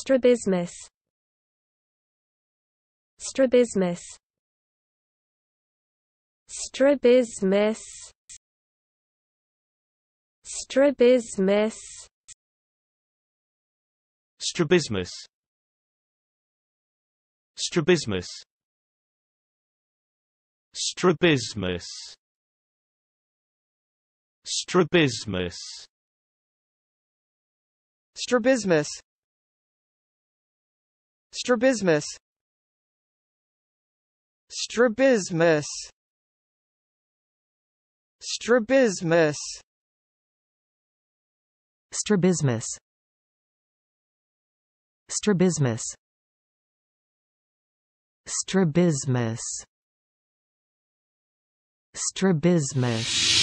Strabismus Strabismus Strabismus Strabismus Strabismus Strabismus Strabismus Strabismus Strabismus Strabismus Strabismus Strabismus Strabismus Strabismus Strabismus Strabismus